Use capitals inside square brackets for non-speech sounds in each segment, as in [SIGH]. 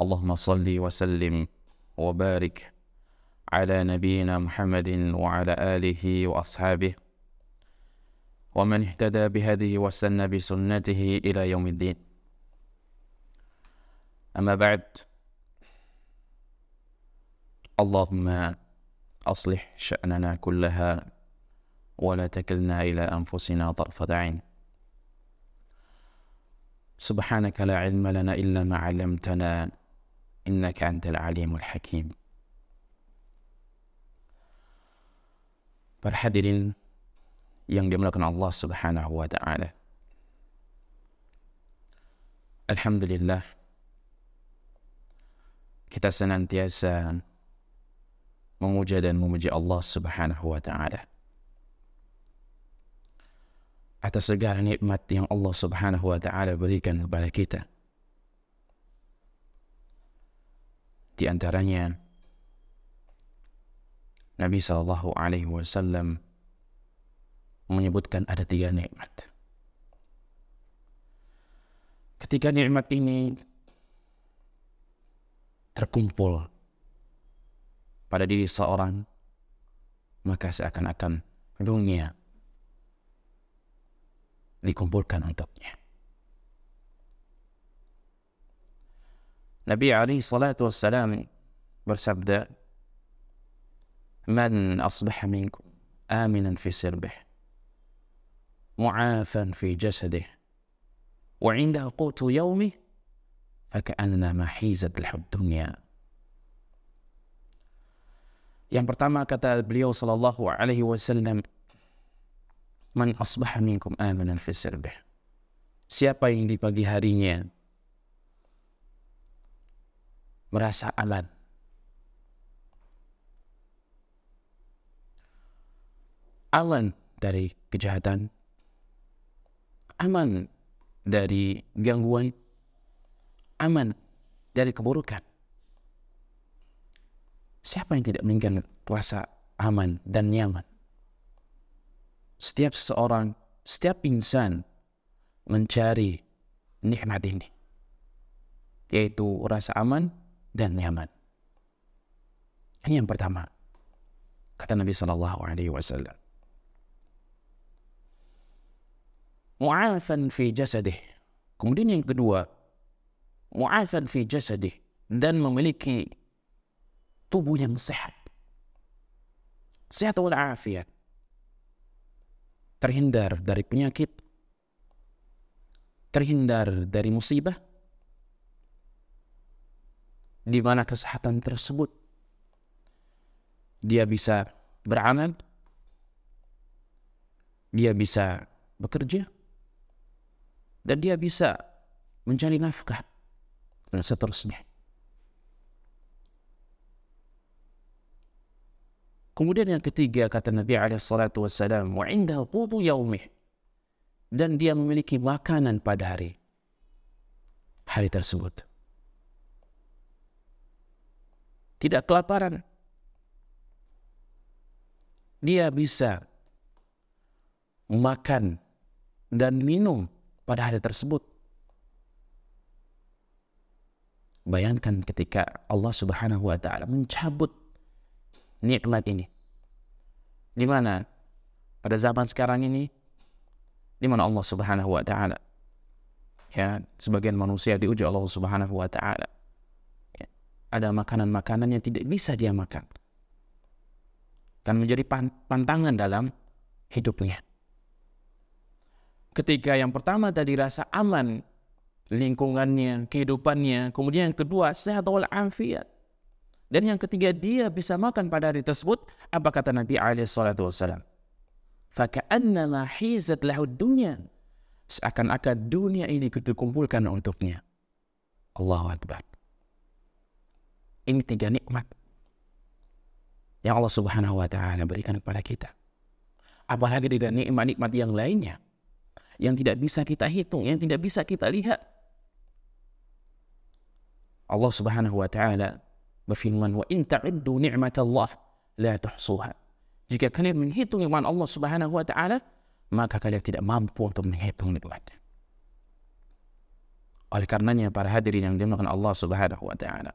اللهم صل وسلم وبارك على نبينا محمد وعلى آله وأصحابه ومن اهتدى بهذه وسن بسنته إلى يوم الدين أما بعد اللهم أصلح شأننا كلها ولا تكلنا إلى أنفسنا طرفة عين سبحانك لا علم لنا إلا ما علمتنا إنك أنت العليم الحكيم Para yang dimuliakan Allah Subhanahu wa taala. Alhamdulillah kita senantiasa memuja dan memuji Allah Subhanahu wa taala atas segala nikmat yang Allah Subhanahu wa taala berikan kepada kita. Di antaranya Nabi sallallahu alaihi wasallam menyebutkan ada tiga nikmat. Ketiga nikmat ini terkumpul pada diri seorang maka seakan-akan dunia dikumpulkan untuknya. نبي عليه الصلاة والسلام برسبدا من أصبح منكم آمنا في سربه معافا في جسده wa قوت يومه yawmih faka'annama hizat lahud dunya Yang pertama kata beliau sallallahu alaihi wasallam Man asbaha minkum amanan fi sirbih Siapa yang di pagi harinya merasa aman. Aman dari kejahatan. Aman dari gangguan. Aman dari keburukan. Siapa yang tidak menginginkan rasa aman dan nyaman? Setiap seorang, setiap insan mencari nikmat ini. Yaitu rasa aman dan nyaman. Ini yang pertama. Kata Nabi sallallahu alaihi wasallam. Mu'afan fi jasadih. Kemudian yang kedua, mu'afan fi jasadih dan memiliki tubuh yang sehat. Sehat wal afiat. Terhindar dari penyakit, terhindar dari musibah, di mana kesehatan tersebut dia bisa beramal, dia bisa bekerja, dan dia bisa mencari nafkah dan seterusnya. Kemudian yang ketiga kata Nabi alaihi salatu wasallam wa inda qutu yaumih dan dia memiliki makanan pada hari hari tersebut. tidak kelaparan. Dia bisa makan dan minum pada hari tersebut. Bayangkan ketika Allah Subhanahu wa taala mencabut nikmat ini. Di mana pada zaman sekarang ini di mana Allah Subhanahu wa taala ya sebagian manusia diuji Allah Subhanahu wa taala ada makanan-makanan yang tidak bisa dia makan. Kan menjadi pantangan dalam hidupnya. Ketika yang pertama tadi rasa aman lingkungannya, kehidupannya. Kemudian yang kedua, sehat wal afiat. Dan yang ketiga, dia bisa makan pada hari tersebut. Apa kata Nabi SAW? Faka'annama hizat lahud dunia. Seakan-akan dunia ini kita kumpulkan untuknya. Allahu Akbar. Ini tiga nikmat yang Allah Subhanahu wa taala berikan kepada kita. Apalagi dengan nikmat-nikmat yang lainnya yang tidak bisa kita hitung, yang tidak bisa kita lihat. Allah Subhanahu wa taala berfirman, "Wa in ta'iddu ni'matallah la tuhsuha." Jika kalian menghitung nikmat Allah Subhanahu wa taala, maka kalian tidak mampu untuk menghitung nikmatnya. Oleh karenanya para hadirin yang dimakan Allah Subhanahu wa taala,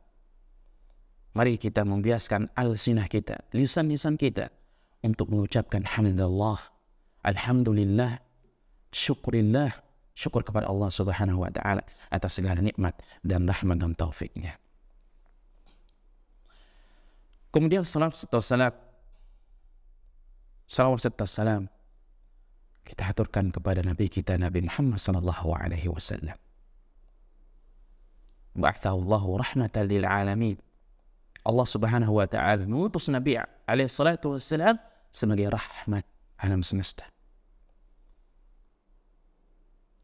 Mari kita membiaskan al-sinah kita, lisan-lisan kita untuk mengucapkan hamdallah, alhamdulillah, syukurillah, syukur kepada Allah Subhanahu wa taala atas segala nikmat dan rahmat dan taufiknya. Kemudian salam serta salam salam serta salam kita haturkan kepada nabi kita Nabi Muhammad sallallahu alaihi wasallam. Ba'athallahu rahmatan lil alamin. Allah Subhanahu wa taala mengutus Nabi alaihi salatu wassalam sebagai rahmat alam semesta.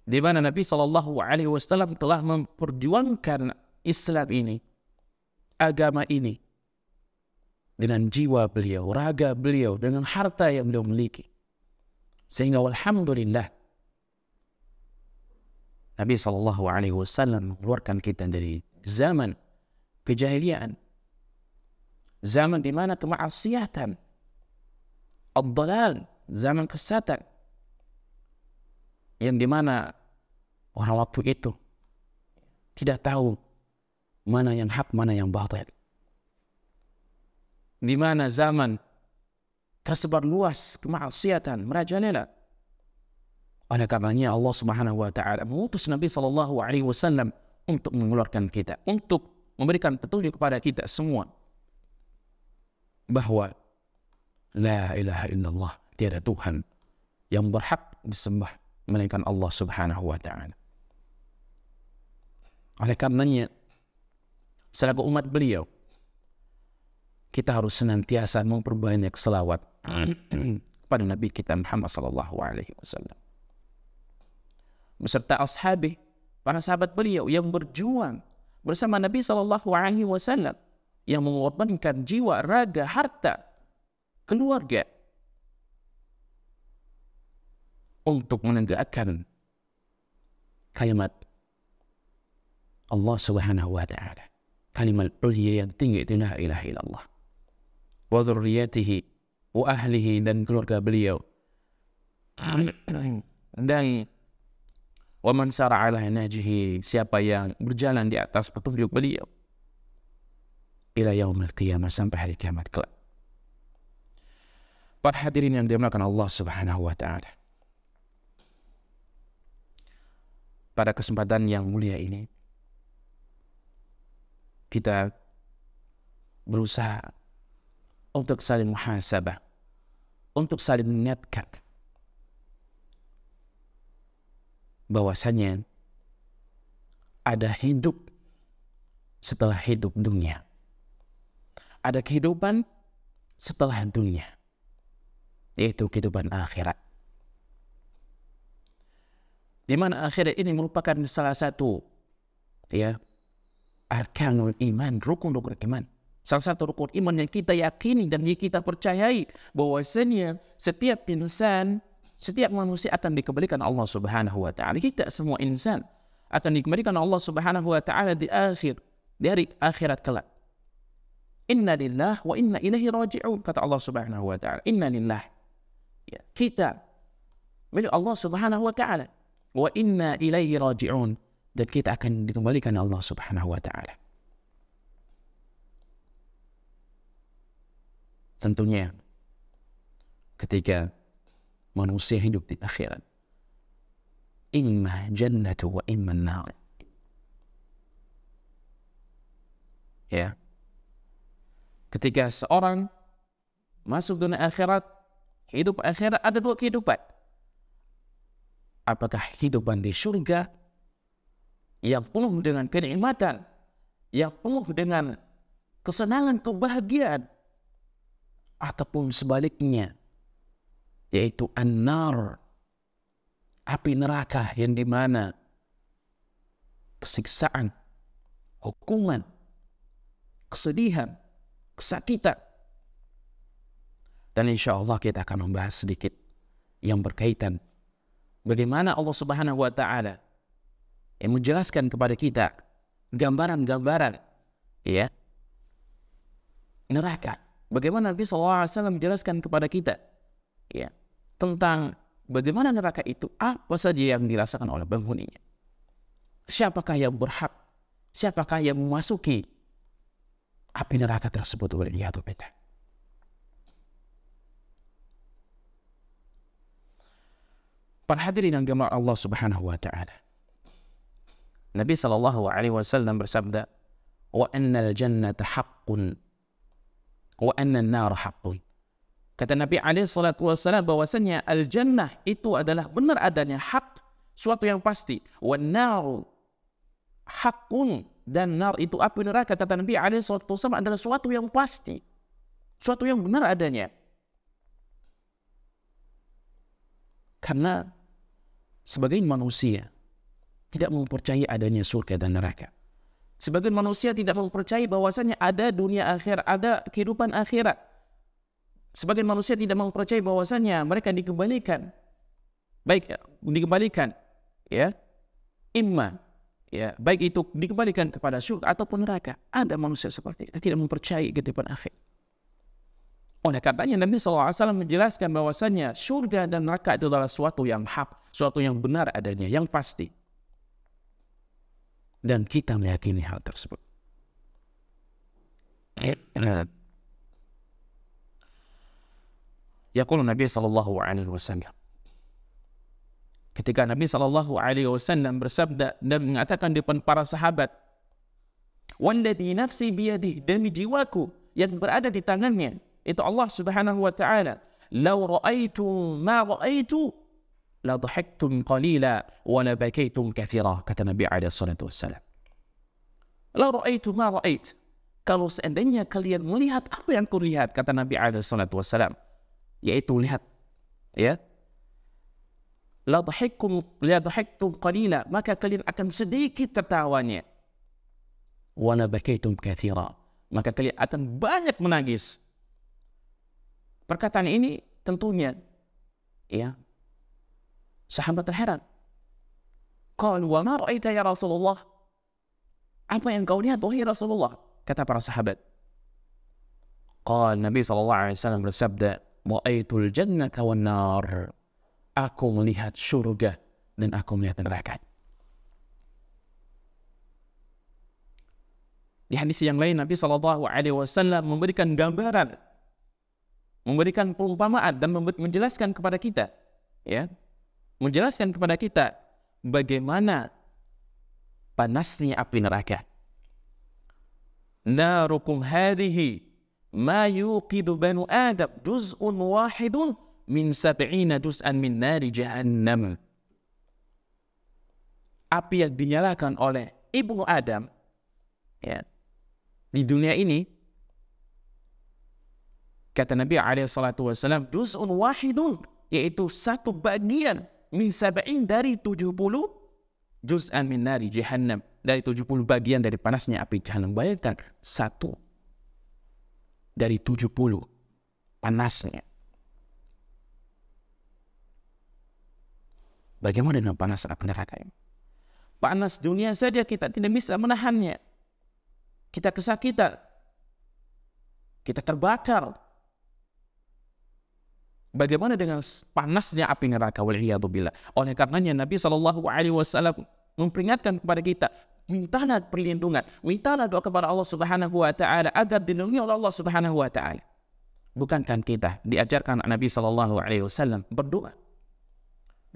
Di mana Nabi sallallahu alaihi wasallam telah memperjuangkan Islam ini, agama ini dengan jiwa beliau, raga beliau, dengan harta yang beliau miliki. Sehingga alhamdulillah, Nabi sallallahu alaihi wasallam mengeluarkan kita dari zaman kejahilian zaman di mana kemaksiatan, abdalal, zaman kesatan, yang di mana orang waktu itu tidak tahu mana yang hak, mana yang batil. Di mana zaman tersebar luas kemaksiatan, merajalela. Oleh karenanya Allah Subhanahu wa taala mengutus Nabi sallallahu alaihi wasallam untuk mengeluarkan kita, untuk memberikan petunjuk kepada kita semua bahwa la ilaha illallah tiada Tuhan yang berhak disembah melainkan Allah subhanahu wa ta'ala. Oleh karenanya, selaku umat beliau, kita harus senantiasa memperbanyak selawat [CLEARS THROAT] kepada Nabi kita Muhammad sallallahu alaihi wasallam. Beserta ashabi, para sahabat beliau yang berjuang bersama Nabi sallallahu alaihi wasallam yang mengorbankan jiwa, raga, harta, keluarga untuk menegakkan kalimat Allah Subhanahu wa taala. Kalimat ulia yang tinggi itu la ilaha illallah. Wa dzurriyyatihi wa ahlihi dan keluarga beliau. dan wa man sara ala najihi siapa yang berjalan di atas petunjuk beliau ila yaumil qiyamah sampai hari kiamat kelak. Para hadirin yang dimuliakan Allah Subhanahu wa taala. Pada kesempatan yang mulia ini kita berusaha untuk saling muhasabah, untuk saling mengingatkan bahwasanya ada hidup setelah hidup dunia ada kehidupan setelah dunia yaitu kehidupan akhirat di mana akhirat ini merupakan salah satu ya arkanul iman rukun rukun iman salah satu rukun iman yang kita yakini dan yang kita percayai bahwasanya setiap insan setiap manusia akan dikembalikan Allah Subhanahu wa taala kita semua insan akan dikembalikan Allah Subhanahu wa taala di akhir di hari akhirat kelak Inna lillah wa inna ilaihi raji'un kata Allah Subhanahu wa taala. Inna lillah. Ya, kita milik Allah Subhanahu wa taala. Wa inna ilaihi raji'un dan kita akan dikembalikan Allah Subhanahu wa taala. Tentunya ketika manusia hidup di akhirat Inma jannatu wa inma nar. Ya. Ketika seorang masuk dunia akhirat, hidup akhirat ada dua kehidupan. Apakah kehidupan di surga yang penuh dengan kenikmatan, yang penuh dengan kesenangan, kebahagiaan, ataupun sebaliknya, yaitu an-nar, api neraka yang di mana kesiksaan, hukuman, kesedihan, kesakitan. Dan insya Allah kita akan membahas sedikit yang berkaitan bagaimana Allah Subhanahu wa Ta'ala yang menjelaskan kepada kita gambaran-gambaran ya neraka. Bagaimana Nabi SAW menjelaskan kepada kita ya tentang bagaimana neraka itu apa saja yang dirasakan oleh penghuninya. Siapakah yang berhak? Siapakah yang memasuki api neraka tersebut waliyadu billah. Para hadirin yang dimaklumkan Allah subhanahu wa ta'ala. Nabi sallallahu alaihi wasallam bersabda, "Wa anna al-jannata haqqun wa anna nar haqqun." Kata Nabi alaihi salatu wasallam bahwasanya al-jannah itu adalah benar adanya hak, suatu yang pasti, wa an haqqun dan nar itu api neraka kata Nabi ada suatu sama adalah suatu yang pasti suatu yang benar adanya karena sebagai manusia tidak mempercayai adanya surga dan neraka sebagai manusia tidak mempercayai bahwasanya ada dunia akhir ada kehidupan akhirat sebagai manusia tidak mempercayai bahwasanya mereka dikembalikan baik dikembalikan ya imma ya baik itu dikembalikan kepada syurga ataupun neraka ada manusia seperti itu tidak mempercayai ke depan akhir oleh katanya Nabi SAW menjelaskan bahwasannya syurga dan neraka itu adalah suatu yang hak, suatu yang benar adanya, yang pasti. Dan kita meyakini hal tersebut. ya Yaqulu Nabi sallallahu alaihi wasallam ketika Nabi saw. alaihi bersabda dan mengatakan di depan para sahabat wallazi nafsi biyadi demi jiwaku yang berada di tangannya itu Allah Subhanahu wa taala lau ra'aitu ma ra'aitu la dhahaktum qalila wa la bakaitum katsira kata Nabi saw. lau wasallam ma ra'ait kalau seandainya kalian melihat apa yang kulihat kata Nabi saw. yaitu lihat ya la dhahikum la dhahiktum qalila maka kalian akan sedikit tertawanya wa nabakaitum katsira maka kalian akan banyak menangis perkataan ini tentunya ya sahabat terheran qal wa ma ra'aita ya rasulullah apa yang kau lihat wahai rasulullah kata para sahabat qal nabi sallallahu alaihi wasallam bersabda ra'aitul jannata wan nar aku melihat syurga dan aku melihat neraka. Di hadis yang lain Nabi sallallahu alaihi wasallam memberikan gambaran memberikan perumpamaan dan menjelaskan kepada kita ya menjelaskan kepada kita bagaimana panasnya api neraka. Narukum hadhihi ma yuqidu banu Adam juz'un wahidun min sab'ina tus'an min nari jahannam. Api yang dinyalakan oleh ibu Adam ya, di dunia ini kata Nabi alaihi salatu wasallam dus'un wahidun yaitu satu bagian min sabain dari tujuh 70 juz'an min nari jahannam dari puluh bagian dari panasnya api jahannam bayangkan satu dari tujuh puluh panasnya Bagaimana dengan panas api neraka ini? Panas dunia saja kita tidak bisa menahannya. Kita kesakitan. Kita terbakar. Bagaimana dengan panasnya api neraka? Waliyahubillah. Oleh karenanya Nabi SAW memperingatkan kepada kita mintalah perlindungan, mintalah doa kepada Allah Subhanahu wa taala agar dilindungi oleh Allah Subhanahu wa taala. Bukankah kita diajarkan Nabi sallallahu alaihi wasallam berdoa?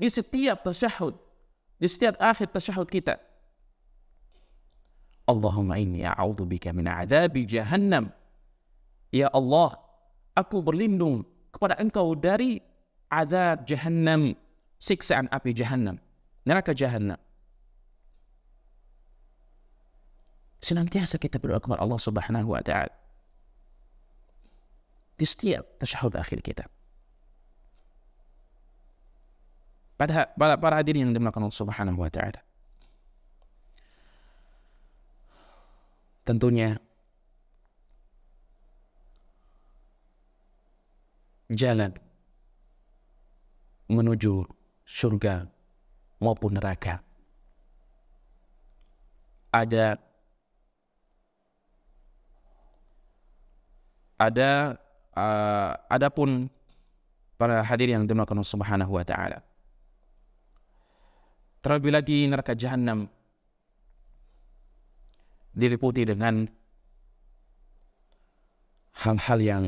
di setiap tasyahud, di setiap akhir tasyahud kita. Allahumma inni a'udhu bika min azabi jahannam. Ya Allah, aku berlindung kepada engkau dari azab jahannam, siksaan api jahannam, neraka jahannam. Senantiasa kita berdoa kepada Allah Subhanahu wa taala. Di setiap tasyahud akhir kita. pada para, para hadir yang dimuliakan Allah Subhanahu wa taala. Tentunya jalan menuju surga maupun neraka ada ada uh, adapun para hadirin yang dimuliakan Allah Subhanahu wa taala terlebih lagi neraka jahanam diliputi dengan hal-hal yang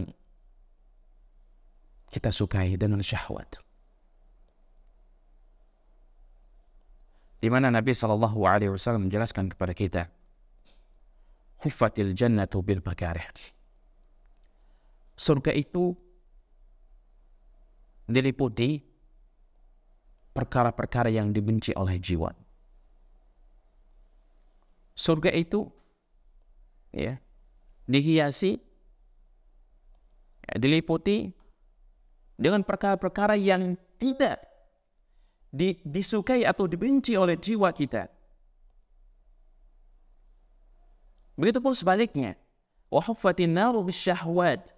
kita sukai dengan syahwat. Di mana Nabi saw menjelaskan kepada kita Huffatil jannatu bil bakarih. Surga itu diliputi perkara-perkara yang dibenci oleh jiwa. Surga itu ya, dihiasi, ya, diliputi dengan perkara-perkara yang tidak di, disukai atau dibenci oleh jiwa kita. Begitupun sebaliknya. Wahfati naru bisyahwat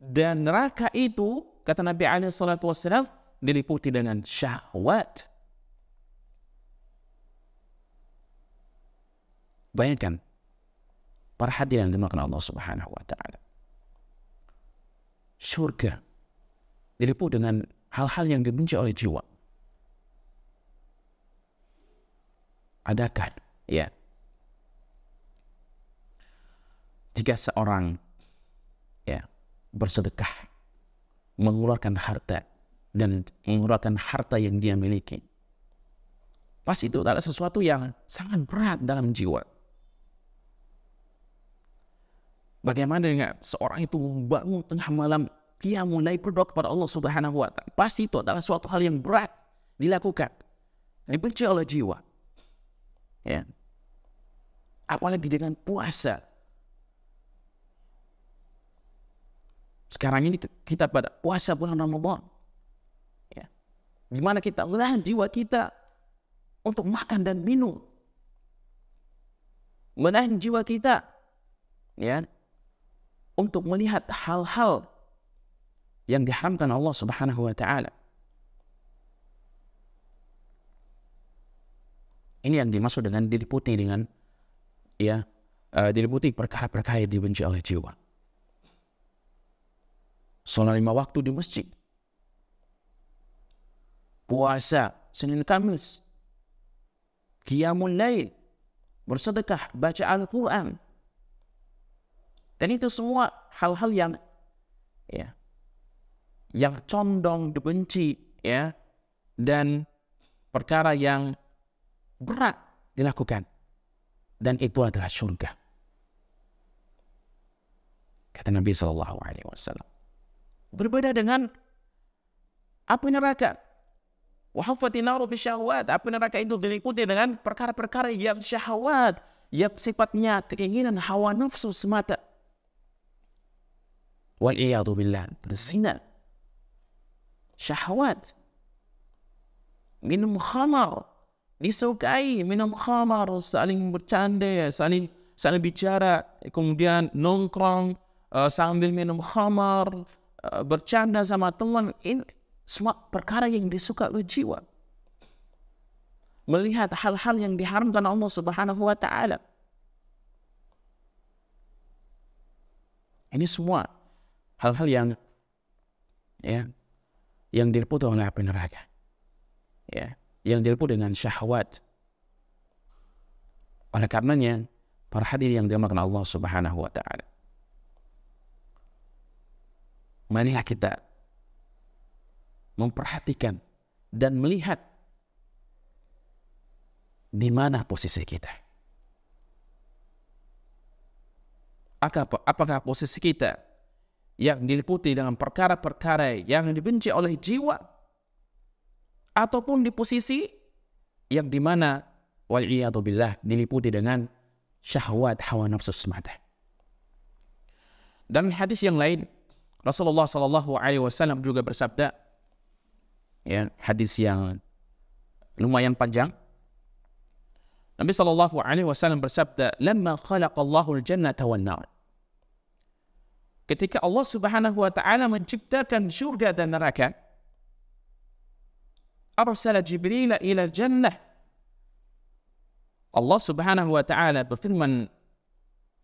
dan neraka itu kata Nabi Ali Alaihi Wasallam diliputi dengan syahwat. Bayangkan para hadirin yang dimakan Allah Subhanahu wa taala. Surga diliputi dengan hal-hal yang dibenci oleh jiwa. Adakah ya? Jika seorang ya bersedekah mengeluarkan harta dan mengurangkan harta yang dia miliki. Pas itu adalah sesuatu yang sangat berat dalam jiwa. Bagaimana dengan seorang itu bangun tengah malam, dia mulai berdoa kepada Allah Subhanahu wa Ta'ala. Pas itu adalah suatu hal yang berat dilakukan, dibenci oleh jiwa. Ya. Apalagi dengan puasa, sekarang ini kita pada puasa bulan Ramadan. Gimana kita menahan jiwa kita untuk makan dan minum. Menahan jiwa kita ya untuk melihat hal-hal yang diharamkan Allah Subhanahu wa taala. Ini yang dimaksud dengan diliputi dengan ya uh, eh, diliputi perkara-perkara yang dibenci oleh jiwa. Sholat lima waktu di masjid, puasa Senin Kamis Qiyamul Lail bersedekah baca Al-Quran dan itu semua hal-hal yang ya yang condong dibenci ya dan perkara yang berat dilakukan dan itu adalah syurga kata Nabi sallallahu alaihi wasallam berbeda dengan apa neraka Wahafati naru bisyahwat. Api neraka itu diliputi dengan perkara-perkara yang syahwat. Yang sifatnya keinginan hawa nafsu semata. Wal'iyadu billah. Berzina. Syahwat. Minum khamar. Disukai minum khamar. Saling bercanda. Saling saling bicara. Kemudian nongkrong. Uh, sambil minum khamar. Uh, bercanda sama teman. Ini semua perkara yang disuka oleh jiwa. Melihat hal-hal yang diharamkan Allah Subhanahu wa taala. Ini semua hal-hal yang ya yang diliput oleh api neraka. Ya, yang diliput dengan syahwat. Oleh karenanya, para hadirin yang dimakan Allah Subhanahu wa taala. Manilah kita memperhatikan dan melihat di mana posisi kita. Apakah posisi kita yang diliputi dengan perkara-perkara yang dibenci oleh jiwa ataupun di posisi yang dimana bila diliputi dengan syahwat hawa nafsu semata. Dan hadis yang lain Rasulullah Shallallahu Alaihi Wasallam juga bersabda, ya, hadis yang lumayan panjang. Nabi sallallahu Alaihi Wasallam bersabda, "Lama khalaqallahu al-jannata wan nar." Ketika Allah Subhanahu wa taala menciptakan surga dan neraka, arsala Jibril ila jannah Allah Subhanahu wa taala berfirman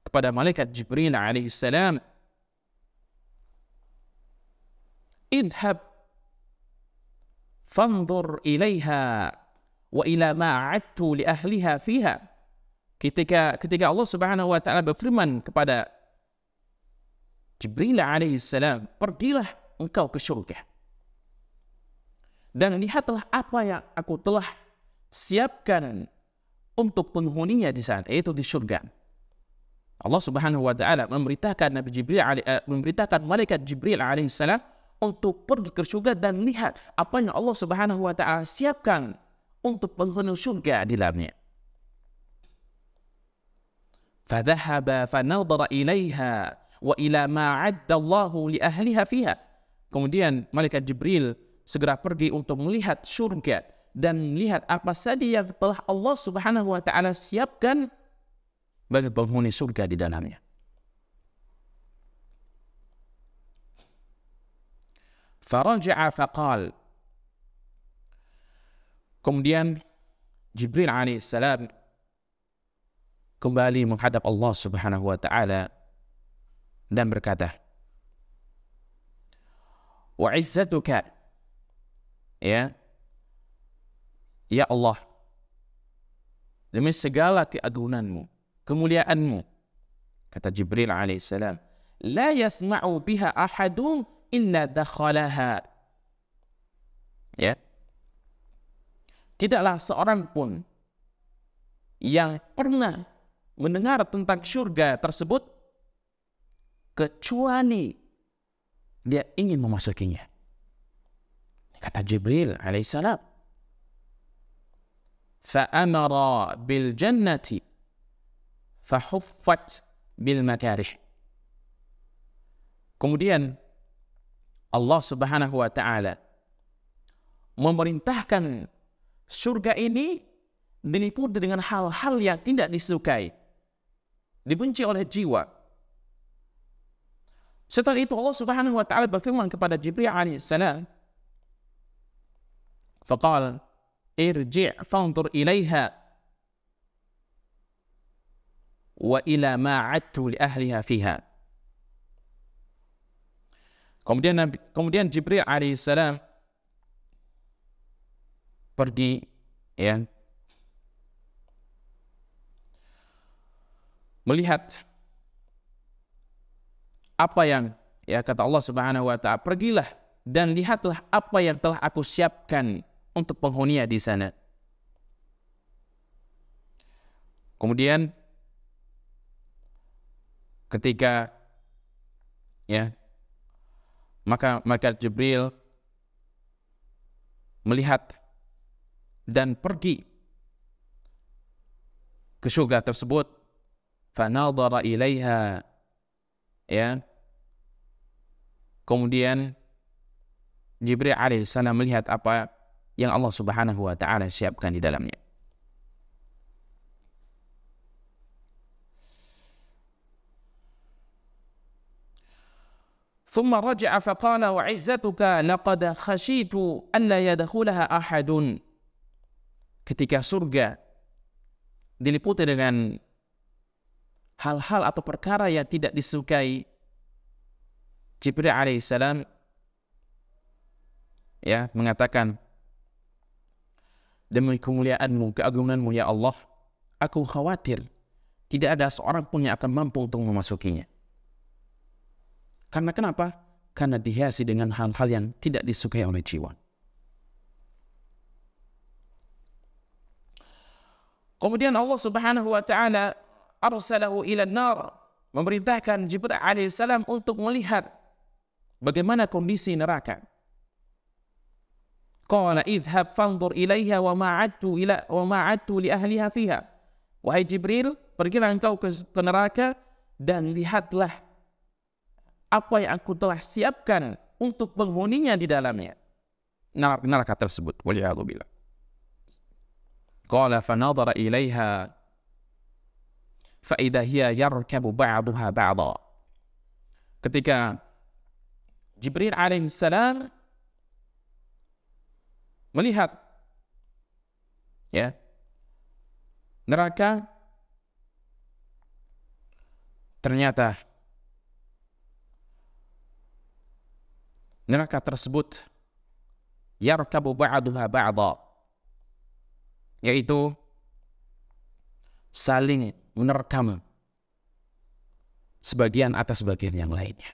kepada malaikat Jibril alaihi salam, "Idhab fanzur ilaiha wa ila ma'attu li ahliha fiha ketika ketika Allah Subhanahu wa taala berfirman kepada Jibril alaihi salam pergilah engkau ke syurga dan lihatlah apa yang aku telah siapkan untuk penghuninya di sana yaitu di syurga Allah Subhanahu wa taala memberitakan Nabi Jibril uh, eh, memberitakan malaikat Jibril alaihi salam untuk pergi ke surga dan lihat apa yang Allah Subhanahu wa taala siapkan untuk penghuni surga di dalamnya. Fadhahaba fanadhara ilaiha wa ila ma addallahu li ahliha fiha. Kemudian malaikat Jibril segera pergi untuk melihat surga dan melihat apa saja yang telah Allah Subhanahu wa taala siapkan bagi penghuni surga di dalamnya. فرجع فقال Kemudian Jibril alaihi salam kembali menghadap Allah Subhanahu wa taala dan berkata Wa izzatuka ya ya Allah demi segala keagunganmu kemuliaanmu kata Jibril alaihi salam la yasma'u biha ahadun illa dakhalaha. Ya. Tidaklah seorang pun yang pernah mendengar tentang syurga tersebut kecuali dia ingin memasukinya. Kata Jibril alaihissalam. Fa'amara bil jannati fahuffat bil makarih. Kemudian Allah Subhanahu wa taala memerintahkan surga ini diliputi dengan hal-hal yang tidak disukai dibenci oleh jiwa setelah itu Allah Subhanahu wa taala berfirman kepada Jibril alaihi salam faqal irji' fanzur ilaiha wa ila ma'atu li ahliha Kemudian Nabi, kemudian Jibril alaihissalam pergi ya melihat apa yang ya kata Allah Subhanahu wa taala pergilah dan lihatlah apa yang telah aku siapkan untuk penghuni di sana. Kemudian ketika ya Maka Malaikat Jibril melihat dan pergi ke syurga tersebut. Fanadara ilaiha. Ya. Kemudian Jibril alaihissalam melihat apa yang Allah subhanahu wa ta'ala siapkan di dalamnya. ثم رجع فقال وعزتك لقد خشيت أن لا يدخلها أحد ketika surga diliputi dengan hal-hal atau perkara yang tidak disukai Jibril alaihissalam ya mengatakan demi kemuliaanmu keagunganmu ya Allah aku khawatir tidak ada seorang pun yang akan mampu untuk memasukinya Karena kenapa? Karena dihiasi dengan hal-hal yang tidak disukai oleh jiwa. Kemudian Allah Subhanahu wa taala arsalahu ila nar memerintahkan Jibril Salam untuk melihat bagaimana kondisi neraka. Qala idhhab fanzur ilaiha wa ma'attu ila wa ma'attu li ahliha fiha. Wahai Jibril, pergilah engkau ke neraka dan lihatlah apa yang aku telah siapkan untuk penghuninya di dalamnya. Neraka, neraka tersebut. Waliyahzubillah. Qala fanadara ilaiha fa'idha hiya yarkabu ba'duha ba'da. Ketika Jibril alaihissalam melihat ya neraka ternyata neraka tersebut yarkabu ba'daha ba'da yaitu saling menerkam sebagian atas sebagian yang lainnya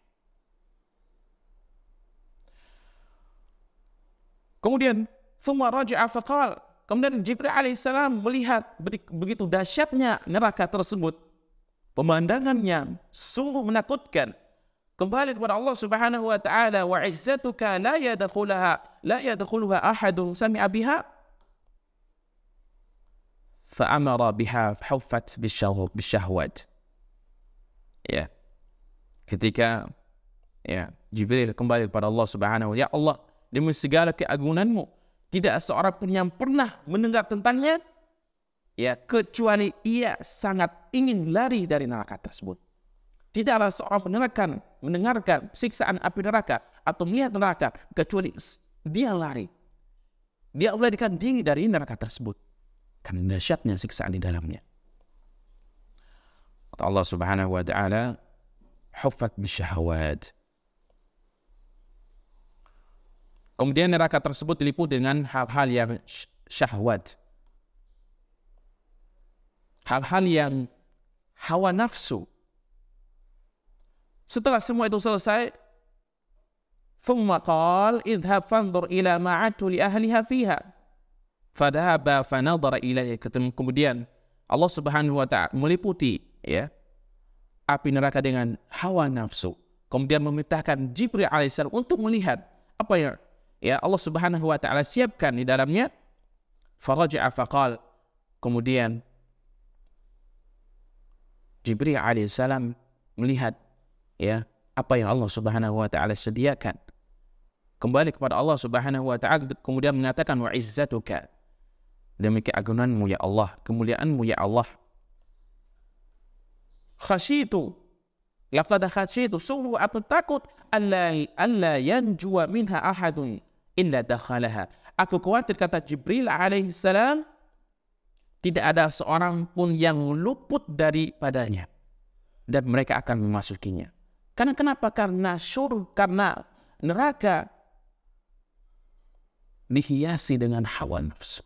kemudian semua raja faqal kemudian jibril alaihissalam melihat begitu dahsyatnya neraka tersebut pemandangannya sungguh menakutkan Kembali kepada Allah Subhanahu wa taala wa izzatuka la yadkhulaha la yadkhulaha ahadun sami'a biha fa amara biha huffat bisyahwat. Ya. Ketika ya Jibril kembali kepada Allah Subhanahu ya Allah demi segala keagunganmu tidak seorang pun yang pernah mendengar tentangnya ya kecuali ia sangat ingin lari dari neraka tersebut tidaklah seorang menerakan, mendengarkan siksaan api neraka atau melihat neraka kecuali dia lari. Dia melarikan diri dari neraka tersebut. Karena dahsyatnya siksaan di dalamnya. Kata Allah subhanahu wa ta'ala, Hufat bisyahawad. Kemudian neraka tersebut diliputi dengan hal-hal yang syahwat. Hal-hal yang hawa nafsu, Setelah semua itu selesai, thumma qal idhhab fanzur ila ma'atu li ahliha fiha. Fadhaba fa nadhara ilayhi kemudian Allah Subhanahu wa ta'ala meliputi ya api neraka dengan hawa nafsu. Kemudian memerintahkan Jibril alaihissalam untuk melihat apa yang ya Allah Subhanahu wa taala siapkan di dalamnya. Faraja'a faqal kemudian Jibril alaihissalam melihat ya apa yang Allah Subhanahu wa taala sediakan kembali kepada Allah Subhanahu wa taala kemudian mengatakan wa izzatuka Demikian keagunganmu ya Allah kemuliaanmu ya Allah khashitu lafadz khashitu sungguh aku takut alla alla yanjua minha ahad, illa dakhalaha aku khawatir kata Jibril alaihi salam tidak ada seorang pun yang luput daripadanya dan mereka akan memasukinya Karena kenapa? Karena syur, karena neraka dihiasi dengan hawa nafsu.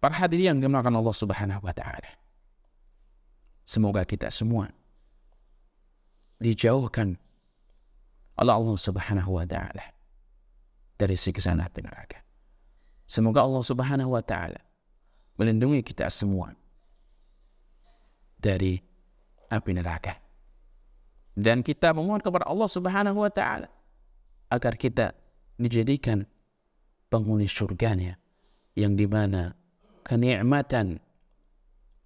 Para hadirin yang dimuliakan Allah Subhanahu wa taala. Semoga kita semua dijauhkan oleh Allah Subhanahu wa taala dari siksaan neraka. Semoga Allah Subhanahu wa taala melindungi kita semua dari api neraka. Dan kita memohon kepada Allah Subhanahu wa taala agar kita dijadikan penghuni surganya yang di mana kenikmatan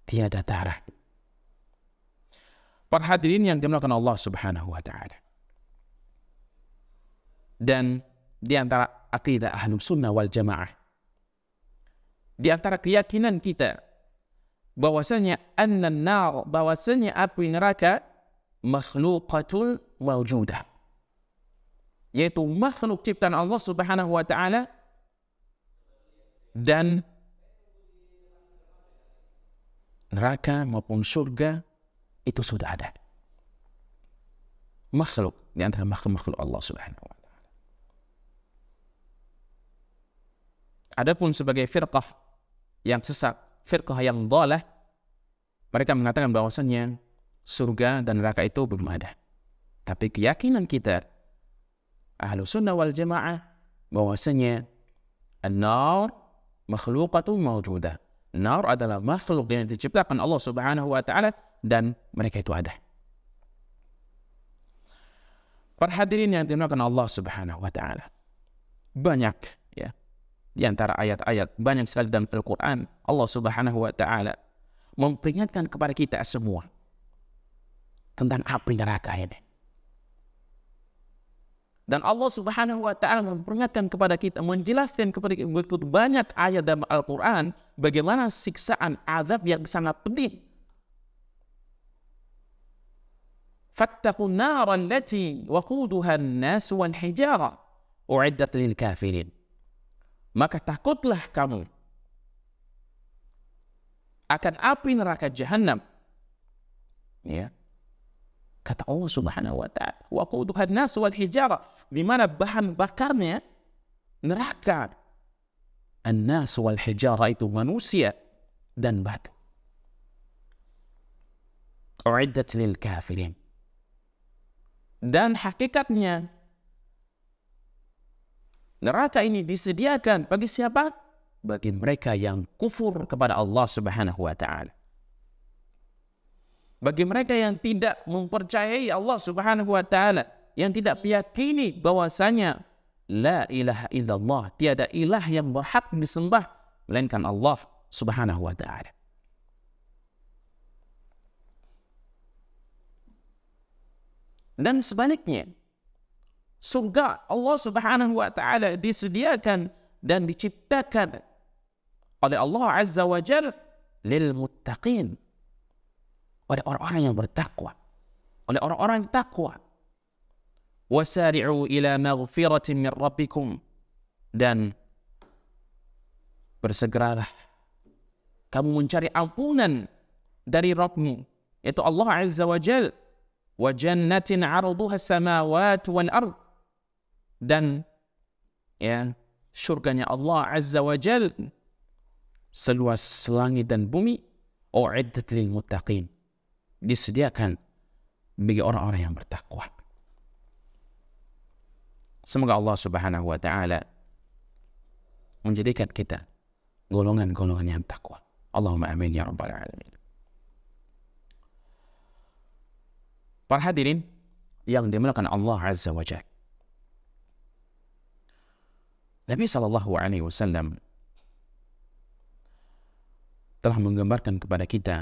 tiada tarah. Para hadirin yang dimuliakan Allah Subhanahu wa taala. Dan di antara akidah ahlu Sunnah wal Jamaah di antara keyakinan kita bahwasanya annan nar bahwasanya api neraka makhluqatul wujudah yaitu makhluk ciptaan Allah Subhanahu wa taala dan neraka maupun surga itu sudah ada makhluk di antara makhluk-makhluk Allah Subhanahu wa taala adapun sebagai firqah yang sesat firqah yang dhalah mereka mengatakan bahwasanya surga dan neraka itu belum ada. Tapi keyakinan kita ahlu sunnah wal jamaah bahwasanya an-nar makhluqatun mawjuda. Nar adalah makhluk yang diciptakan Allah Subhanahu wa taala dan mereka itu ada. Para hadirin yang dimuliakan Allah Subhanahu wa taala. Banyak di antara ayat-ayat banyak sekali dalam Al-Quran Allah subhanahu wa ta'ala memperingatkan kepada kita semua tentang api neraka ini. Dan Allah subhanahu wa ta'ala memperingatkan kepada kita, menjelaskan kepada kita banyak ayat dalam Al-Quran bagaimana siksaan azab yang sangat pedih. فَاتَّقُوا النَّارَ الَّتِي وَقُودُهَا النَّاسُ وَالْحِجَارَةِ أُعِدَّتْ kafirin maka takutlah kamu akan api neraka jahanam. Ya. Kata Allah Subhanahu wa taala, wa hadnas wal hijara, di mana bahan bakarnya neraka. an wal hijara itu manusia dan batu. U'iddat lil kafirin. Dan hakikatnya Neraka ini disediakan bagi siapa? Bagi mereka yang kufur kepada Allah Subhanahu wa taala. Bagi mereka yang tidak mempercayai Allah Subhanahu wa taala, yang tidak meyakini bahwasanya la ilaha illallah, tiada ilah yang berhak disembah melainkan Allah Subhanahu wa taala. Dan sebaliknya, surga Allah Subhanahu wa taala disediakan dan diciptakan oleh Allah Azza wa Jal lil muttaqin oleh orang-orang yang bertakwa oleh orang-orang yang takwa wasari'u ila maghfiratin min rabbikum dan bersegeralah kamu mencari ampunan dari Rabbmu yaitu Allah Azza wa Jal wa jannatin 'arduha samawati wal ardh dan ya syurganya Allah Azza wa Jal seluas langit dan bumi u'iddat lil muttaqin disediakan bagi orang-orang yang bertakwa semoga Allah Subhanahu wa taala menjadikan kita golongan-golongan yang bertakwa. Allahumma amin ya rabbal alamin para hadirin yang dimuliakan Allah Azza wa Jalla Nabi saw telah menggambarkan kepada kita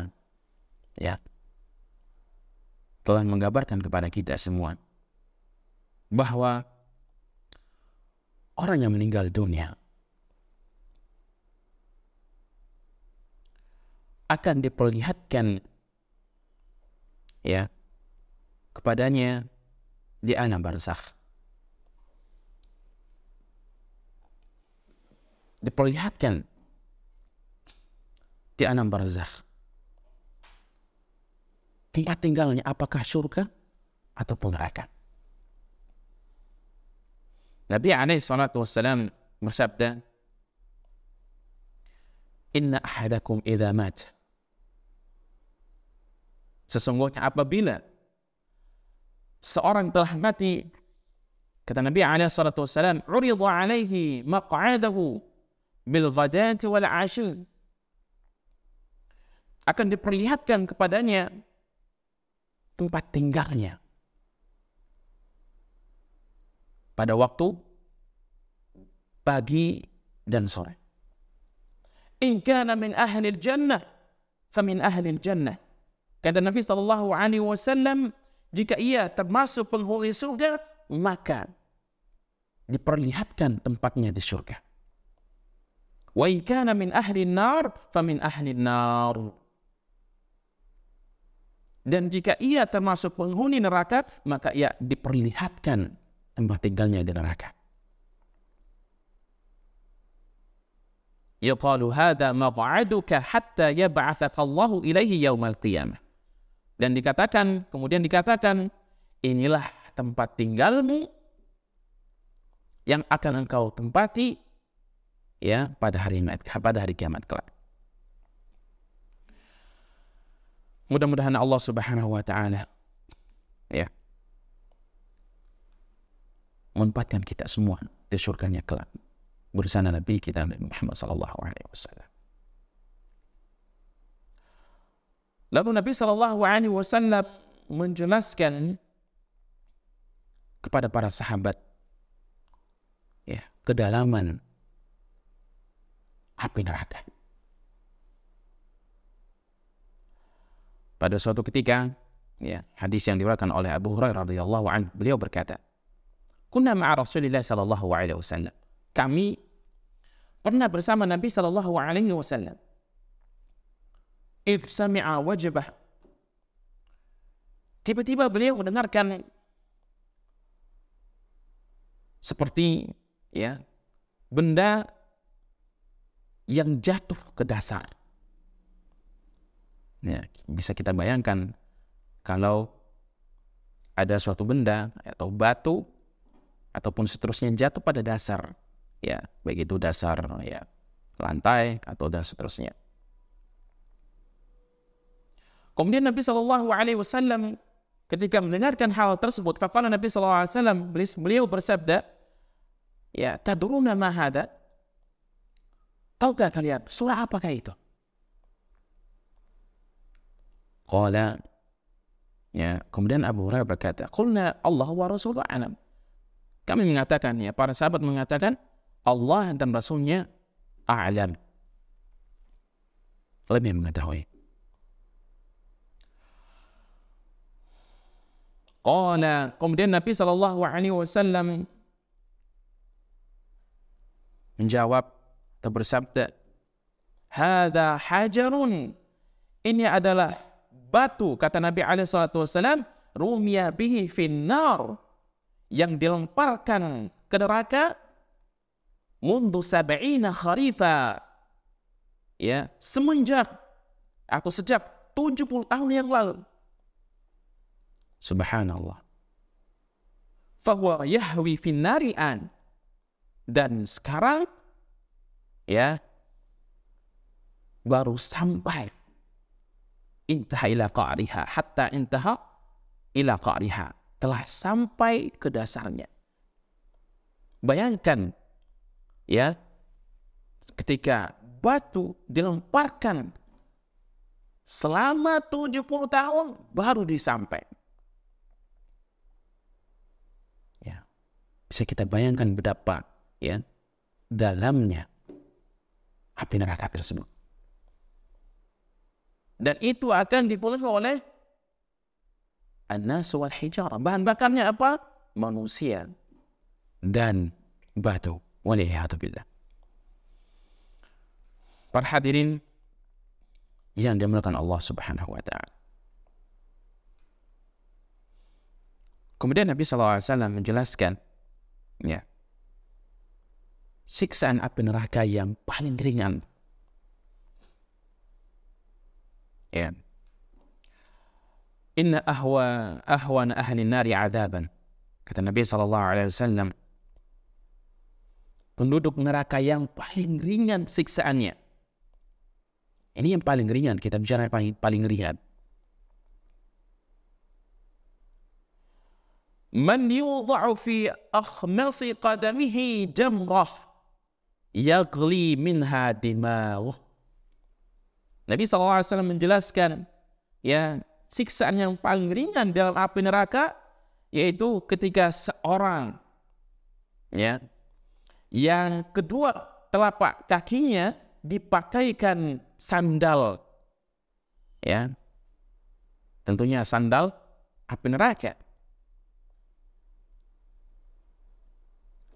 ya telah menggambarkan kepada kita semua bahawa orang yang meninggal dunia akan diperlihatkan ya kepadanya di alam barzakh diperlihatkan di alam barzakh tempat tinggalnya apakah syurga atau neraka Nabi alaihi salatu wasallam bersabda Inna ahadakum idha mat Sesungguhnya apabila seorang telah mati kata Nabi alaihi salatu wasallam uridha alaihi maq'adahu bil ghadati wal akan diperlihatkan kepadanya tempat tinggalnya pada waktu pagi dan sore in kana min ahli jannah fa min ahli jannah kata Nabi sallallahu alaihi wasallam jika ia termasuk penghuni surga maka diperlihatkan tempatnya di surga Wa in kana min ahli nar, fa min ahli nar. Dan jika ia termasuk penghuni neraka, maka ia diperlihatkan tempat tinggalnya di neraka. yaqalu hadha maq'aduka hatta yab'athaka Allahu ilaihi yaumal qiyamah. Dan dikatakan, kemudian dikatakan, inilah tempat tinggalmu yang akan engkau tempati ya pada hari kiamat pada hari kiamat kelak mudah-mudahan Allah Subhanahu wa taala ya menempatkan kita semua di surganya kelak bersama Nabi kita Muhammad sallallahu alaihi wasallam lalu Nabi sallallahu alaihi wasallam menjelaskan kepada para sahabat ya kedalaman api neraka. Pada suatu ketika, ya, hadis yang diriwayatkan oleh Abu Hurairah radhiyallahu anhu, beliau berkata, "Kunna ma'a Rasulillah sallallahu alaihi wasallam." Kami pernah bersama Nabi sallallahu alaihi wasallam. "Idh sami'a wajibah." Tiba-tiba beliau mendengarkan seperti ya benda yang jatuh ke dasar. Ya, bisa kita bayangkan kalau ada suatu benda atau batu ataupun seterusnya jatuh pada dasar, ya baik itu dasar ya lantai atau dasar seterusnya. Kemudian Nabi Shallallahu Alaihi Wasallam ketika mendengarkan hal tersebut, kafalah Nabi Shallallahu Alaihi Wasallam beliau bersabda, ya tadruna mahadat Tahu Tahukah kalian surah apakah itu? Qala ya, kemudian Abu Hurairah berkata, "Qulna Allah wa Rasulullah alam." Kami mengatakan ya, para sahabat mengatakan Allah dan Rasulnya alam. Lebih mengetahui. Qala, kemudian Nabi sallallahu alaihi wasallam menjawab kita bersabda, Hada hajarun. Ini adalah batu, kata Nabi SAW, rumia bihi finnar. Yang dilemparkan ke neraka, mundu sabiina kharifa. Ya, semenjak, atau sejak 70 tahun yang lalu. Subhanallah. Fahuwa yahwi finnari Dan sekarang, ya baru sampai intaha ila qa'riha hatta intaha ila qa'riha telah sampai ke dasarnya bayangkan ya ketika batu dilemparkan selama 70 tahun baru disampai ya bisa kita bayangkan berapa ya dalamnya api neraka tersebut. Dan itu akan dipenuhi oleh an-nas wal hijara. Bahan bakarnya apa? Manusia dan batu. Waliyahatubillah. Para hadirin yang dimulakan Allah Subhanahu wa taala. Kemudian Nabi sallallahu alaihi wasallam menjelaskan ya. Yeah siksaan api neraka yang paling ringan. Ya. Inna ahwa ahwan ahli nari azaban. Kata Nabi sallallahu alaihi wasallam penduduk neraka yang paling ringan siksaannya. Ini yang paling ringan kita bicara paling, paling ringan. Man yudha'u fi akhmasi qadamihi jamrah yaqli minha dimaghuh. Nabi SAW menjelaskan ya siksaan yang paling ringan dalam api neraka yaitu ketika seorang ya yang kedua telapak kakinya dipakaikan sandal ya tentunya sandal api neraka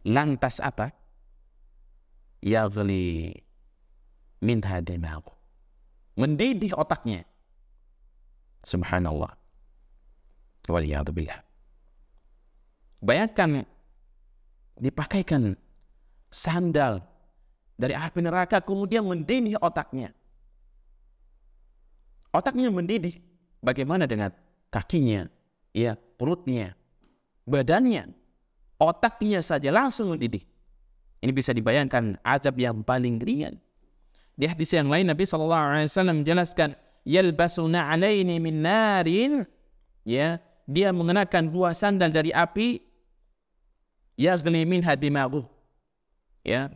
lantas apa yagli minha dimaghu mendidih otaknya subhanallah waliyadubillah bayangkan dipakaikan sandal dari api neraka kemudian mendidih otaknya otaknya mendidih bagaimana dengan kakinya ya perutnya badannya otaknya saja langsung mendidih ini bisa dibayangkan azab yang paling ringan. Di hadis yang lain Nabi sallallahu alaihi wasallam menjelaskan yalbasuna alaini min narin ya dia mengenakan dua sandal dari api yazni min hadimahu ya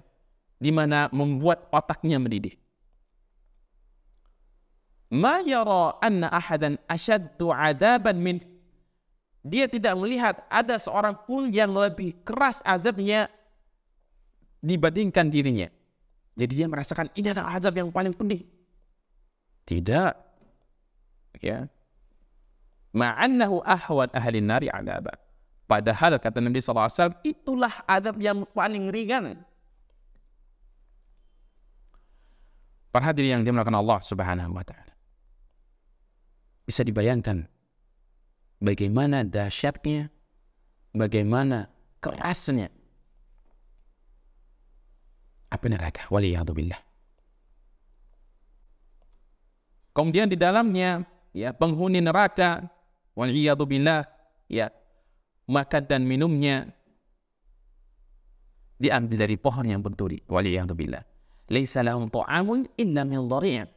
di mana membuat otaknya mendidih. Ma yara anna ahadan ashaddu adaban min dia tidak melihat ada seorang pun yang lebih keras azabnya dibandingkan dirinya. Jadi dia merasakan ini adalah azab yang paling pedih. Tidak. Ya. Ma'annahu ahwad ahli nari azabah. Padahal kata Nabi Sallallahu alaihi wasallam, itulah azab yang paling ringan. Para yang dimulakan Allah Subhanahu wa taala. Bisa dibayangkan bagaimana dahsyatnya, bagaimana kerasnya apa Waliyadzubillah. Kemudian di dalamnya ya penghuni neraka waliyadzubillah ya makan dan minumnya diambil dari pohon yang berduri waliyadzubillah laisa lahum tu'amun illa min dhari'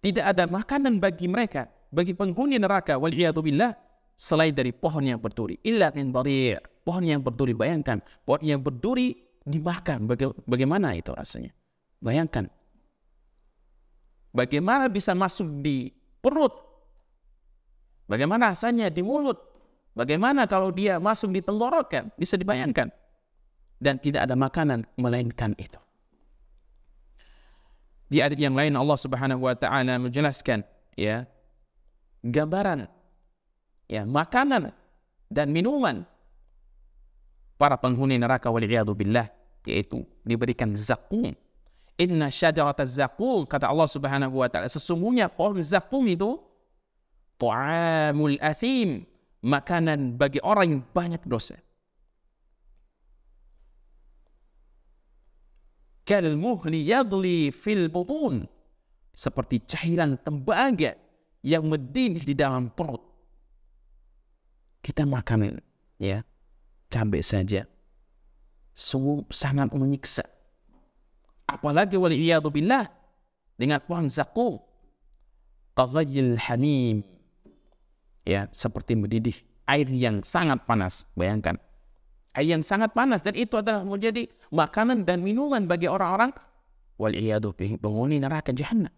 tidak ada makanan bagi mereka bagi penghuni neraka waliyadzubillah selain dari pohon yang berduri illa min dhari' pohon yang berduri bayangkan pohon yang berduri dimakan. Baga bagaimana itu rasanya? Bayangkan. Bagaimana bisa masuk di perut? Bagaimana rasanya di mulut? Bagaimana kalau dia masuk di tenggorokan? Bisa dibayangkan. Dan tidak ada makanan melainkan itu. Di ayat yang lain Allah Subhanahu wa taala menjelaskan ya gambaran ya makanan dan minuman para penghuni neraka wal iyad billah yaitu diberikan zakum inna syajaratal zakum kata Allah Subhanahu wa taala sesungguhnya pohon zakum itu tu'amul athim makanan bagi orang yang banyak dosa kal muhli yadli fil butun seperti cairan tembaga yang mendidih di dalam perut kita makan ya yeah cabai saja sungguh sangat menyiksa apalagi wal billah dengan pohon zakum qadhayil hanim, ya seperti mendidih air yang sangat panas bayangkan air yang sangat panas dan itu adalah menjadi makanan dan minuman bagi orang-orang wal iyadu penghuni neraka jahanam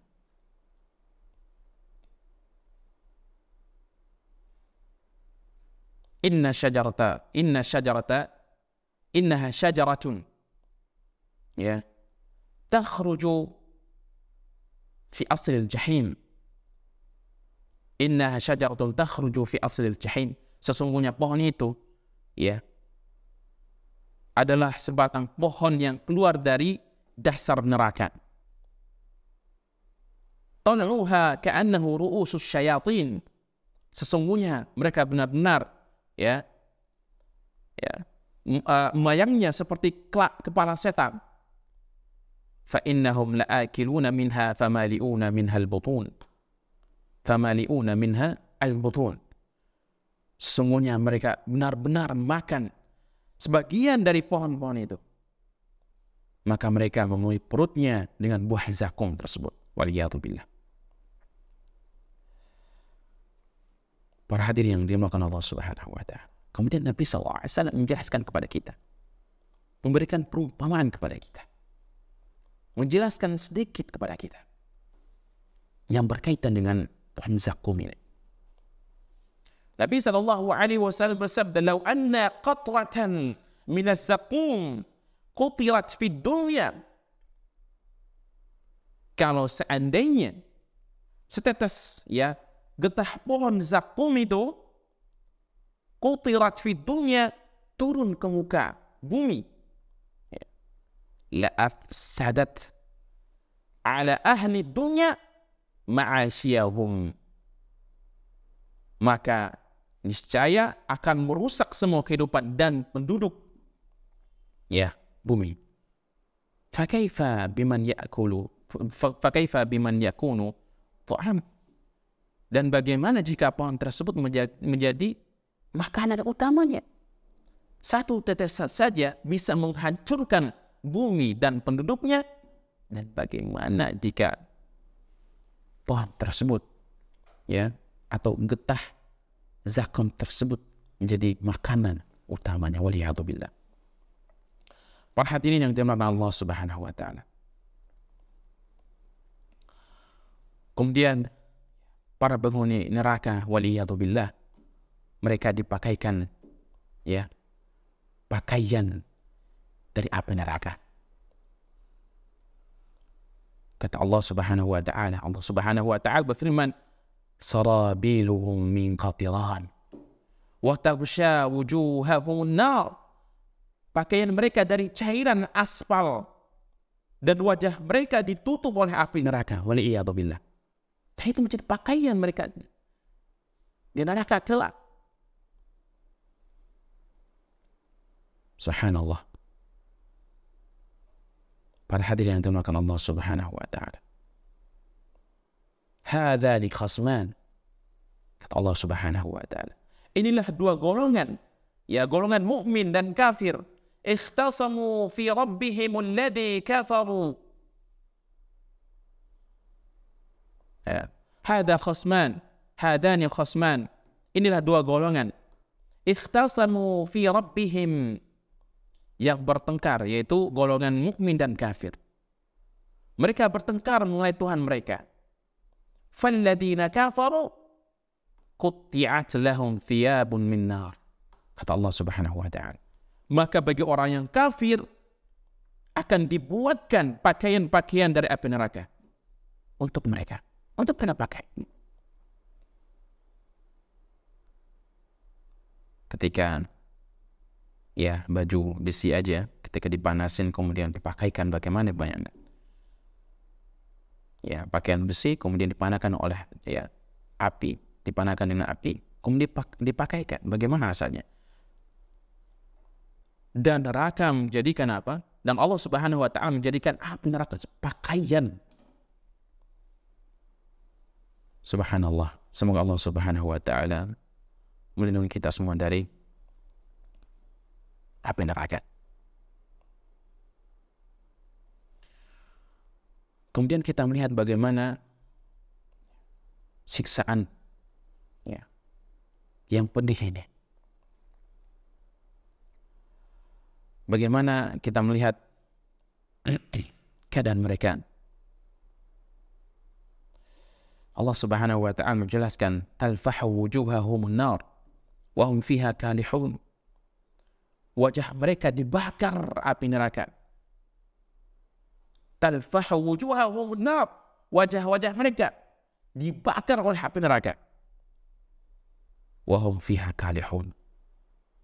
inna syajarata inna syajarata inna syajaratun ya takhruju fi asli jahim inna syajaratun takhruju fi asli jahim sesungguhnya pohon itu ya adalah sebatang pohon yang keluar dari dasar neraka Tanuha ka'annahu ru'usus syayatin. Sesungguhnya mereka benar-benar ya ya uh, mayangnya seperti kelak kepala setan fa innahum laakiluna minha famaliuna minha albutun famaliuna minha albutun semuanya mereka benar-benar makan sebagian dari pohon-pohon itu maka mereka memenuhi perutnya dengan buah zakum tersebut waliyatu billah Para hadirin yang dimuliakan Allah Subhanahu wa taala. Kemudian Nabi sallallahu alaihi wasallam menjelaskan kepada kita memberikan perumpamaan kepada kita. Menjelaskan sedikit kepada kita yang berkaitan dengan tanzakum ini. Nabi sallallahu alaihi wasallam bersabda, "Lau anna qatratan min az-zaqum qutirat fi dunya kalau seandainya setetes ya getah pohon zakum itu kutirat fi dunia turun ke muka bumi ya. la afsadat ala ahli dunia ma'asyahum maka niscaya akan merusak semua kehidupan dan penduduk ya bumi fa kaifa biman ya'kulu fa kaifa biman yakunu ta'am dan bagaimana jika pohon tersebut menjadi, menjadi makanan utamanya? Satu tetes saja bisa menghancurkan bumi dan penduduknya. Dan bagaimana jika pohon tersebut ya atau getah zakum tersebut menjadi makanan utamanya waliyahdubillah. ini yang dimana Allah subhanahu wa ta'ala. Kemudian para penghuni neraka waliyadzubillah mereka dipakaikan ya pakaian dari api neraka kata Allah Subhanahu wa taala Allah Subhanahu wa taala berfirman sarabiluhum min qatiran wa tabsha wujuhahum nar pakaian mereka dari cairan aspal dan wajah mereka ditutup oleh api neraka waliyadzubillah dan itu menjadi pakaian mereka di neraka kelak. Subhanallah. Para hadirin yang dimuliakan Allah Subhanahu wa taala. Hadzani khasman. Kata Allah Subhanahu wa taala. Inilah dua golongan, ya golongan mukmin dan kafir. Ikhtasamu fi rabbihim alladhi kafaru. Eh, Hada khusman, hadani khusman. Inilah dua golongan. Ikhtasamu fi rabbihim. Yang bertengkar, yaitu golongan mukmin dan kafir. Mereka bertengkar mengenai Tuhan mereka. Falladina kafaru, kutti'at lahum thiyabun min nar. Kata Allah subhanahu wa ta'ala. Maka bagi orang yang kafir, akan dibuatkan pakaian-pakaian dari api neraka. Untuk Mereka. Untuk kena pakai. Ketika ya baju besi aja ketika dipanasin kemudian dipakaikan bagaimana bayangkan ya pakaian besi kemudian dipanakan oleh ya api dipanakan dengan api kemudian dipak dipakaikan bagaimana rasanya dan neraka menjadikan apa dan Allah Subhanahu wa taala menjadikan api neraka pakaian Subhanallah. Semoga Allah Subhanahu wa taala melindungi kita semua dari api neraka. Kemudian kita melihat bagaimana siksaan ya, yang pedih ini. Bagaimana kita melihat [CLEARS THROAT] keadaan mereka? Allah Subhanahu wa taala menjelaskan talfahu wujuhahum nar wa hum fiha kalihun wajah mereka dibakar api neraka talfahu wujuhahum nar wajah-wajah mereka dibakar oleh api neraka wa hum fiha kalihun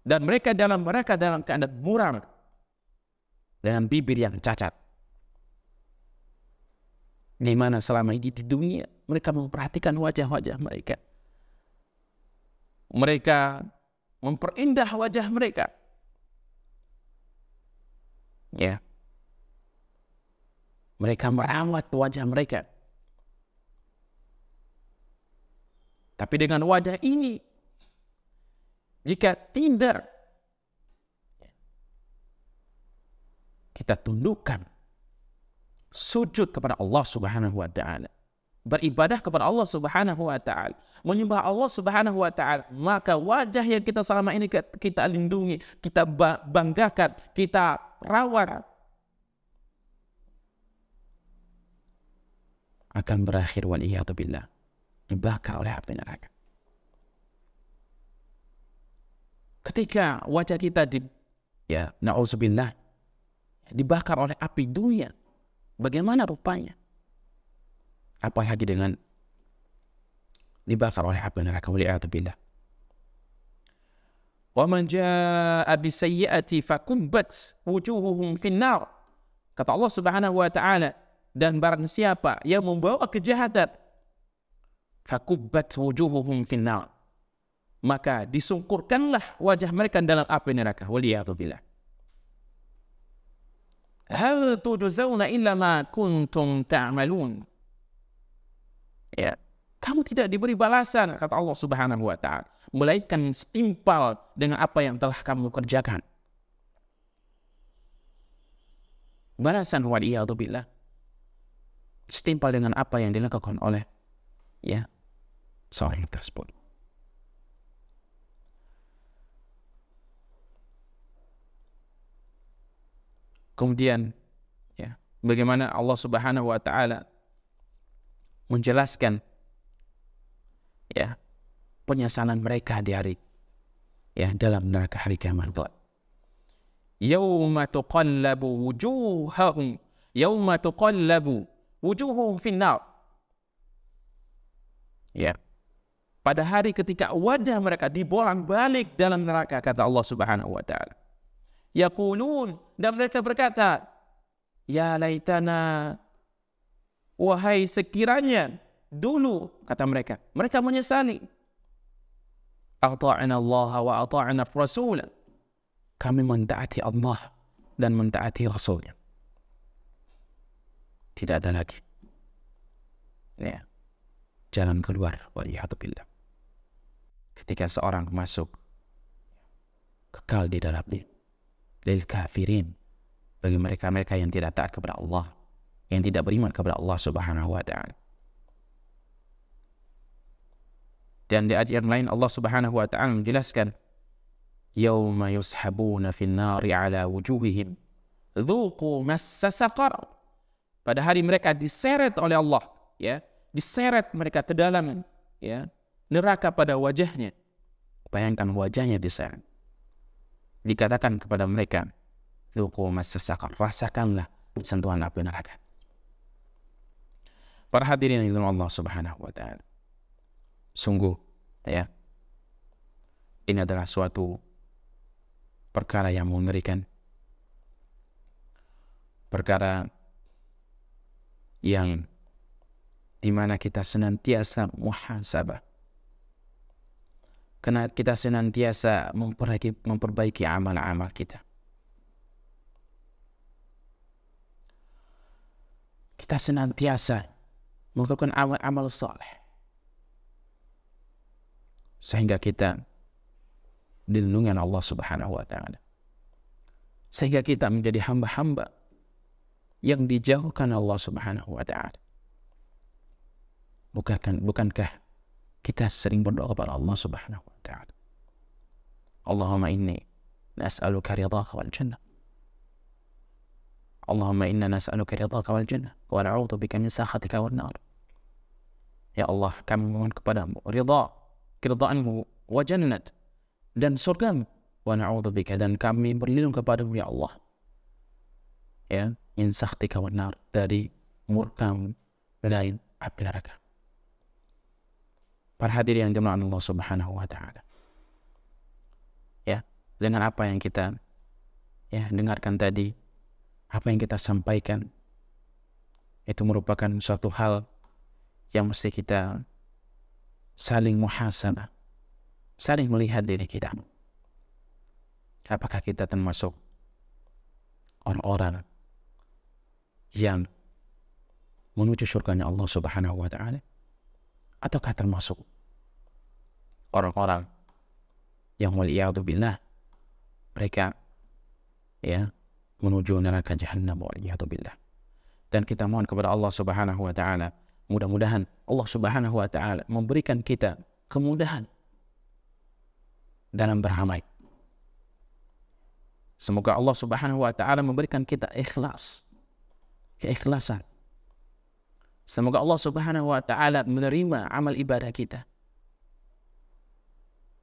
dan mereka dalam mereka dalam keadaan muram dengan bibir yang cacat di mana selama ini di dunia mereka memperhatikan wajah-wajah mereka. Mereka memperindah wajah mereka. Ya. Mereka merawat wajah mereka. Tapi dengan wajah ini, jika tidak kita tundukkan sujud kepada Allah Subhanahu wa taala beribadah kepada Allah Subhanahu wa taala, menyembah Allah Subhanahu wa taala, maka wajah yang kita selama ini kita lindungi, kita banggakan, kita rawat akan berakhir waliyatubillah dibakar oleh api neraka. Ketika wajah kita di ya na'udzubillah dibakar oleh api dunia, bagaimana rupanya? apa lagi dengan dibakar oleh api neraka wali a'udzubillah wa man jaa'a bi sayyi'ati fakumbat wujuhuhum finnar kata Allah Subhanahu wa taala dan barang siapa yang membawa kejahatan fakubbat wujuhuhum finnar maka disungkurkanlah wajah mereka dalam api neraka wali a'udzubillah hal tujzauna illa ma kuntum ta'malun ta ya kamu tidak diberi balasan kata Allah Subhanahu wa taala melainkan setimpal dengan apa yang telah kamu kerjakan balasan waliyadzubillah setimpal dengan apa yang dilakukan oleh ya seorang tersebut kemudian ya bagaimana Allah Subhanahu wa taala menjelaskan ya penyesalan mereka di hari ya dalam neraka hari kiamat yauma tuqallabu wujuhum, yauma tuqallabu wujuhum fi finnar ya pada hari ketika wajah mereka dibolang balik dalam neraka kata Allah Subhanahu wa taala yaqulun dan mereka berkata ya laitana Wahai sekiranya dulu kata mereka, mereka menyesali. Ata'ana Allah wa ata'ana Rasul. Kami mentaati Allah dan mentaati Rasulnya. Tidak ada lagi. Ya. Jalan keluar. Waliyahatubillah. Ketika seorang masuk. Kekal di dalam dia. Lil kafirin. Bagi mereka-mereka yang tidak taat kepada Allah yang tidak beriman kepada Allah Subhanahu wa taala. Dan di ayat yang lain Allah Subhanahu wa taala menjelaskan yauma yushabuna fin nari ala wujuhihim dhuqu massa pada hari mereka diseret oleh Allah ya diseret mereka ke dalam ya neraka pada wajahnya bayangkan wajahnya diseret dikatakan kepada mereka dhuqu massa saqar rasakanlah sentuhan api neraka Para hadirin yang dirahmati Allah Subhanahu wa taala. Sungguh ya. Ini adalah suatu perkara yang mengerikan. Perkara yang di mana kita senantiasa muhasabah. Kena kita senantiasa memperbaiki memperbaiki amal-amal kita. Kita senantiasa melakukan amal-amal saleh sehingga kita dilindungi oleh Allah Subhanahu wa taala sehingga kita menjadi hamba-hamba yang dijauhkan Allah Subhanahu wa taala bukankah bukankah kita sering berdoa kepada Allah Subhanahu wa taala Allahumma inni nas'aluka ridhaka wal jannah Allahumma inna nas'aluka ridhaka wal jannah wa na'udzu bika min sakhatika wan nar. Ya Allah, kami memohon kepadamu ridha, keridhaanmu wa jannah dan surga wa na'udzu bika dan kami berlindung kepadamu ya Allah. Ya, min sakhatika wan nar dari murkamu dan api neraka. Para hadirin yang dimuliakan Allah Subhanahu wa taala. Ya, dengan apa yang kita ya dengarkan tadi apa yang kita sampaikan itu merupakan suatu hal yang mesti kita saling muhasabah, saling melihat diri kita. Apakah kita termasuk orang-orang yang menuju surganya Allah Subhanahu wa taala ataukah termasuk orang-orang yang waliyadu billah mereka ya menuju neraka jahannam waliyadubillah. Dan kita mohon kepada Allah subhanahu wa ta'ala mudah-mudahan Allah subhanahu wa ta'ala memberikan kita kemudahan dalam beramal. Semoga Allah subhanahu wa ta'ala memberikan kita ikhlas, keikhlasan. Semoga Allah subhanahu wa ta'ala menerima amal ibadah kita.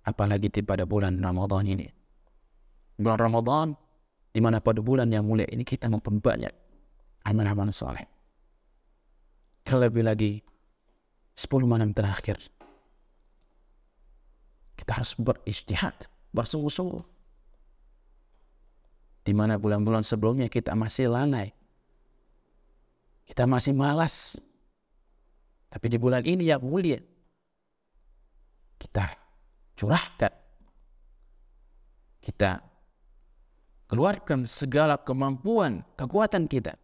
Apalagi pada bulan Ramadan ini. Bulan Ramadan di mana pada bulan yang mulia ini kita memperbanyak amal-amal saleh. Terlebih lagi sepuluh malam terakhir kita harus berijtihad, bersungguh-sungguh. Di mana bulan-bulan sebelumnya kita masih lalai. Kita masih malas. Tapi di bulan ini ya mulia kita curahkan kita keluarkan segala kemampuan, kekuatan kita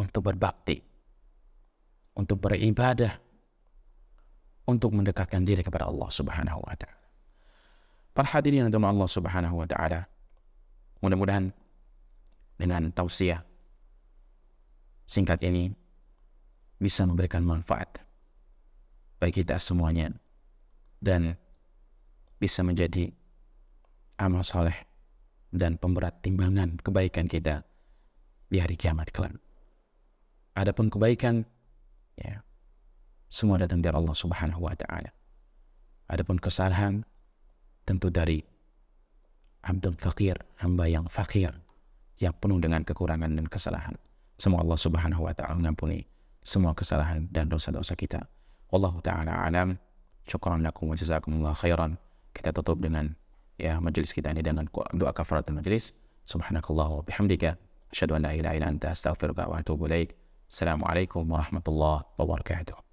untuk berbakti, untuk beribadah, untuk mendekatkan diri kepada Allah Subhanahu wa taala. Para hadirin yang Allah Subhanahu wa taala, mudah-mudahan dengan tausiah singkat ini bisa memberikan manfaat bagi kita semuanya dan bisa menjadi amal soleh dan pemberat timbangan kebaikan kita di hari kiamat kelak. Adapun kebaikan, ya, semua datang dari Allah Subhanahu Wa Taala. Adapun kesalahan, tentu dari Abdul Fakir, hamba yang fakir, yang penuh dengan kekurangan dan kesalahan. Semoga Allah Subhanahu Wa Taala mengampuni semua kesalahan dan dosa-dosa kita. Wallahu Taala alam. Syukur alaikum. wa jazakumullah khairan. Kita tutup dengan ya majelis kita ini dengan doa kafaratul majelis subhanakallah wa bihamdika asyhadu an la ilaha illa anta astaghfiruka wa atubu ilaik assalamualaikum warahmatullahi wabarakatuh